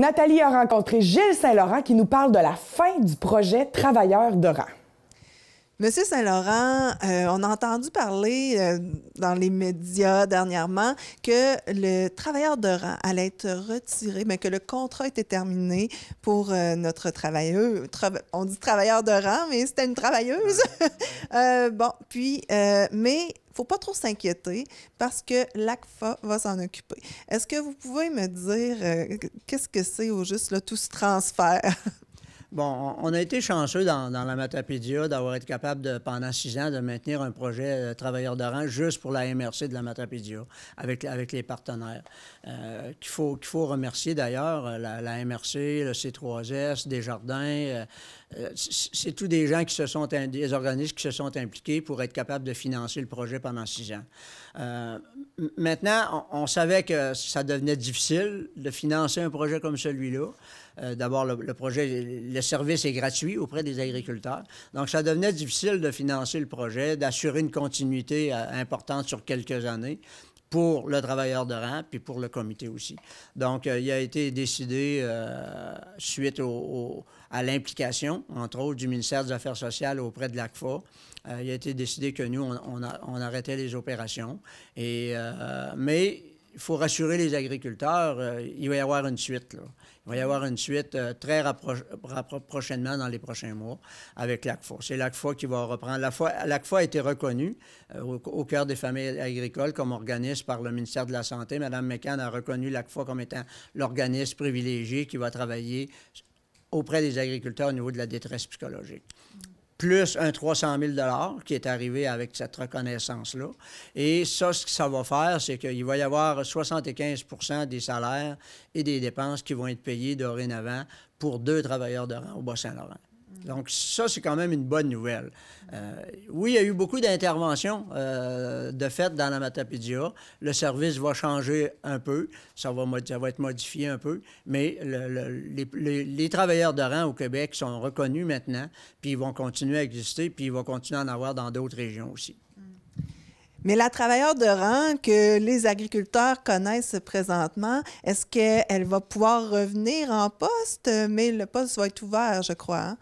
Nathalie a rencontré Gilles Saint-Laurent qui nous parle de la fin du projet Travailleur de rang. Monsieur Saint-Laurent, euh, on a entendu parler euh, dans les médias dernièrement que le travailleur de rang allait être retiré, mais que le contrat était terminé pour euh, notre travailleur. on dit travailleur de rang, mais c'était une travailleuse. bon, puis, mais faut pas trop s'inquiéter parce que l'ACFA va s'en occuper. Est-ce que vous pouvez me dire euh, qu'est-ce que c'est au juste là, tout ce transfert Bon, on a été chanceux dans, la Matapédia d'avoir été capable, de, pendant six ans, de maintenir un projet euh, travailleur de juste pour la MRC de la Matapédia, avec, avec les partenaires. Euh, qu'il faut, qu'il faut remercier d'ailleurs, euh, la, MRC, le C3S, Desjardins. Jardins, euh, c'est tous des gens qui se sont, des organismes qui se sont impliqués pour être capables de financer le projet pendant six ans. maintenant, on, savait que ça devenait difficile de financer un projet comme celui-là. D'abord, le, projet, le service est gratuit auprès des agriculteurs. Donc, ça devenait difficile de financer le projet, d'assurer une continuité euh, importante sur quelques années pour le travailleur de rang, puis pour le comité aussi. Donc, euh, il a été décidé, euh, suite à l'implication, entre autres, du ministère des Affaires sociales auprès de l'ACFA, il a été décidé que nous, on, on, arrêtait les opérations. Et, mais il faut rassurer les agriculteurs, euh, il va y avoir une suite. Il va y avoir une suite euh, très prochainement dans les prochains mois avec l'ACFO. C'est l'ACFO qui va reprendre. L'ACFO a été reconnue euh, au, cœur des familles agricoles comme organisme par le ministère de la Santé. Mme McCann a reconnu l'ACFO comme étant l'organisme privilégié qui va travailler auprès des agriculteurs au niveau de la détresse psychologique plus un 300 000 qui est arrivé avec cette reconnaissance-là. Et ça, ce que ça va faire, c'est qu'il va y avoir 75 des salaires et des dépenses qui vont être payés dorénavant pour deux travailleurs de rang au Bas-Saint-Laurent. Mm-hmm. Donc, ça, c'est quand même une bonne nouvelle. Euh, oui, il y a eu beaucoup d'interventions euh, de fait dans la Matapédia. Le service va changer un peu. Ça va, va être modifié un peu. Mais les, travailleurs de rang au Québec sont reconnus maintenant, puis ils vont continuer à exister, puis ils vont continuer à en avoir dans d'autres régions aussi. Mm-hmm. Mais la travailleur de rang que les agriculteurs connaissent présentement, est-ce qu'elle va pouvoir revenir en poste? Mais le poste va être ouvert, je crois. Hein?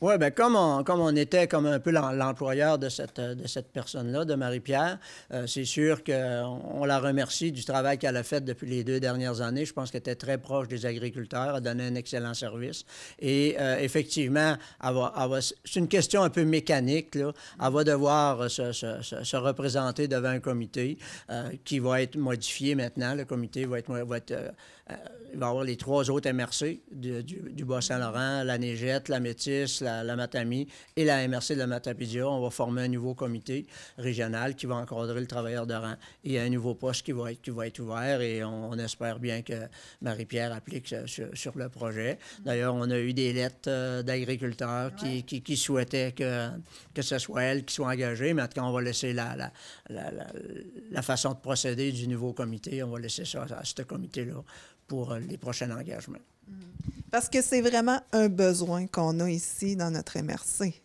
Oui, bien, comme on, comme on était comme un peu l'employeur de cette, euh, de cette personne-là, de Marie-Pierre, euh, c'est sûr qu'on on la remercie du travail qu'elle a fait depuis les deux dernières années. Je pense qu'elle était très proche des agriculteurs, a donné un excellent service. Et euh, effectivement, c'est une question un peu mécanique. Là. Elle va devoir se, se représenter devant un comité qui va être modifié maintenant. Le comité va être... Va il va avoir les trois autres MRC du, du, Bas-Saint-Laurent, la Neigette, la Métisse, la, la Matamie et la MRC de la Matapédia. On va former un nouveau comité régional qui va encadrer le travailleur de rang. Et il y a un nouveau poste qui va être, va être ouvert et on, espère bien que Marie-Pierre applique sur, le projet. D'ailleurs, on a eu des lettres euh, d'agriculteurs qui, souhaitaient que, que ce soit elle qui soit engagée. Mais on va laisser la, la, façon de procéder du nouveau comité. On va laisser ça à ce comité-là pour les prochains engagements. Mm-hmm. Parce que c'est vraiment un besoin qu'on a ici dans notre MRC.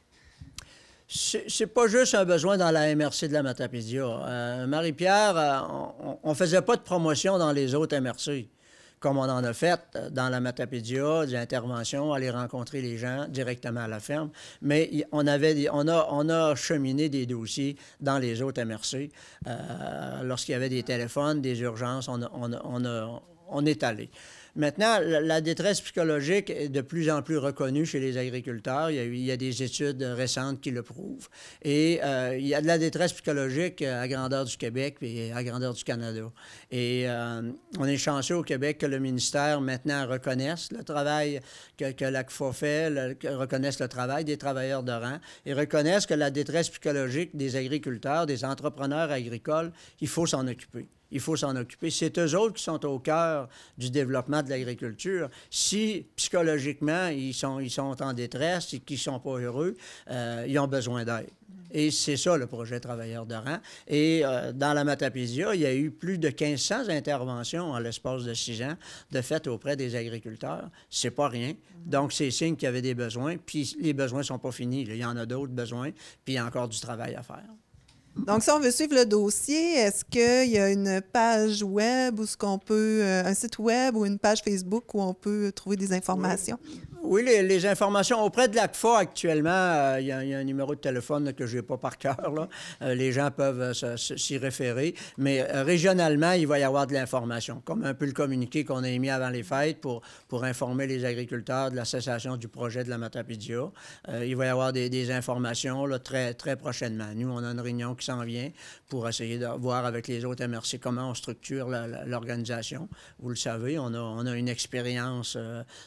C'est pas juste un besoin dans la MRC de la Matapédia. Euh, Marie-Pierre, euh, on, ne faisait pas de promotion dans les autres MRC, comme on en a fait euh, dans la Matapédia, des interventions, aller rencontrer les gens directement à la ferme. Mais on, avait, on, a, on a cheminé des dossiers dans les autres MRC. Lorsqu'il y avait des téléphones, des urgences, on, on est allé. Maintenant, la, détresse psychologique est de plus en plus reconnue chez les agriculteurs. Il y a, des études récentes qui le prouvent. Et euh, il y a de la détresse psychologique euh, à grandeur du Québec et à grandeur du Canada. Et euh, on est chanceux au Québec que le ministère maintenant reconnaisse le travail que, que fait, reconnaisse le travail des travailleurs de rang et reconnaisse que la détresse psychologique des agriculteurs, des entrepreneurs agricoles, il faut s'en occuper il faut s'en occuper. C'est eux autres qui sont au cœur du développement de l'agriculture. Si psychologiquement, ils sont, ils sont en détresse et qu'ils ne sont pas heureux, euh, ils ont besoin d'aide. Et c'est ça le projet Travailleurs de rang. Et euh, dans la Matapédia, il y a eu plus de 1500 interventions en l'espace de six ans de fait auprès des agriculteurs. C'est pas rien. Donc, c'est signe qu'il y avait des besoins. Puis les besoins sont pas finis. Il y en a d'autres besoins. Puis il y a encore du travail à faire. Donc, si on veut suivre le dossier, est-ce qu'il y a une page web ou ce qu'on peut, euh, un site web ou une page Facebook où on peut trouver des informations? Oui, les, informations auprès de l'ACFA actuellement, euh, il y, a un numéro de téléphone que je n'ai pas par cœur. Euh, les gens peuvent euh, s'y référer, mais régionalement, il va y avoir de l'information, comme un peu le communiqué qu'on a émis avant les fêtes pour, pour informer les agriculteurs de la cessation du projet de la Matapédia. il va y avoir des, informations très, très prochainement. Nous, on a une réunion qui s'en vient pour essayer de voir avec les autres MRC comment on structure l'organisation. Vous le savez, on a, on a une expérience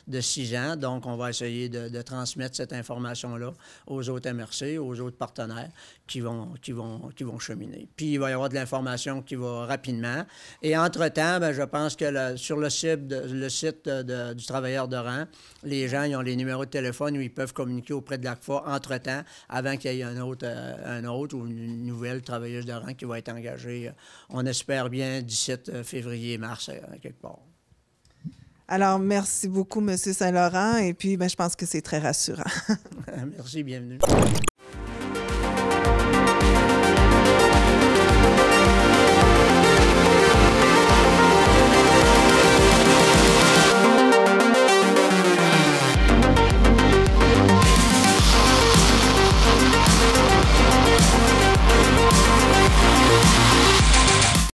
de six ans, donc on va essayer de, transmettre cette information-là aux autres MRC, aux autres partenaires qui vont, qui vont, qui vont cheminer. Puis il va y avoir de l'information qui va rapidement. Et entre-temps, ben, je pense que sur le site, le site du travailleur de rang, les gens ils ont les numéros de téléphone où ils peuvent communiquer auprès de l'ACFA entre-temps avant qu'il y ait un autre, euh, un autre ou une nouvelle travailleuse de rang qui va être engagée. Euh, on espère bien 17 euh, février-mars, quelque part. Alors, merci beaucoup, Monsieur Saint-Laurent. Et puis, ben, je pense que c'est très rassurant. Merci, bienvenue.